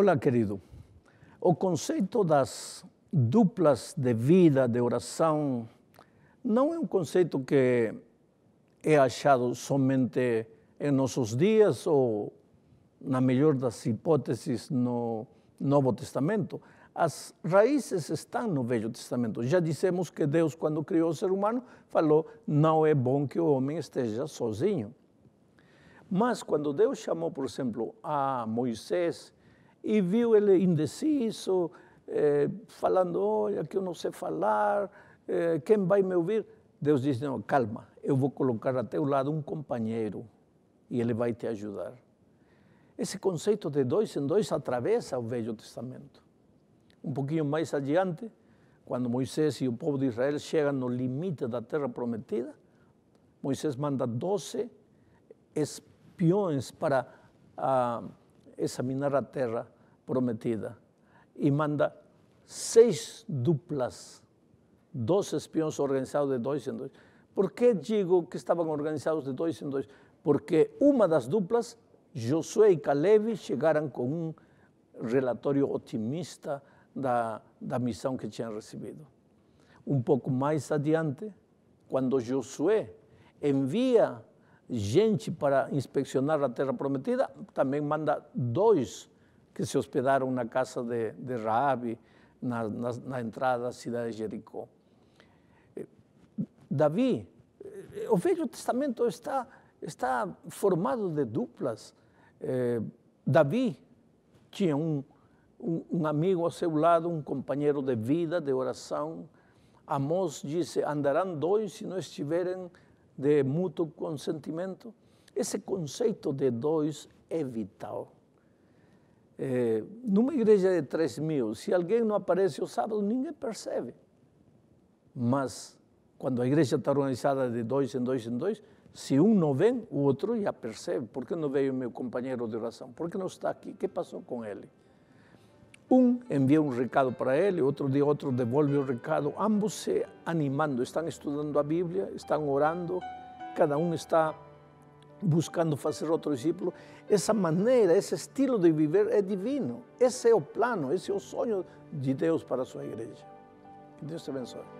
Olá, querido. O conceito das duplas de vida, de oração, não é um conceito que é achado somente em nossos dias ou, na melhor das hipóteses, no Novo Testamento. As raízes estão no Velho Testamento. Já dissemos que Deus, quando criou o ser humano, falou: não é bom que o homem esteja sozinho. Mas quando Deus chamou, por exemplo, a Moisés e viu ele indeciso, eh, falando: olha, que eu não sei falar, eh, quem vai me ouvir? Deus disse: não, calma, eu vou colocar a teu lado um companheiro e ele vai te ajudar. Esse conceito de dois em dois atravessa o Velho Testamento. Um pouquinho mais adiante, quando Moisés e o povo de Israel chegam no limite da terra prometida, Moisés manda doze espiões para. Ah, examinar la tierra prometida y manda seis duplas, dos espiões organizados de dos en dos. Por qué digo que estaban organizados de dos en dos? Porque una de las duplas, Josué y Caleb, llegaron con un relatorio optimista da, la misión que tinham recibido. Un poco más adiante, cuando Josué envía, gente para inspecionar a Terra Prometida, também manda dois que se hospedaram na casa de, de Raabe, na, na, na, entrada da cidade de Jericó. Eh, Davi, eh, o Velho Testamento está, está formado de duplas. Eh, Davi tinha um, um, um amigo ao seu lado, um companheiro de vida, de oração. Amós disse: andarão dois se não estiverem de mútuo consentimento, esse conceito de dois é vital. É, numa igreja de 3 mil, se alguém não aparece o sábado, ninguém percebe. Mas quando a igreja está organizada de dois em dois em dois, se um não vem, o outro já percebe. Por que não veio meu companheiro de oração? Por que não está aqui? O que passou com ele? Um envia um recado para ele, outro dia outro devolve o recado. Ambos se animando, estão estudando a Bíblia, estão orando, cada um está buscando fazer outro discípulo. Essa maneira, esse estilo de viver é divino. Esse é o plano, esse é o sonho de Deus para a sua igreja. Que Deus te abençoe.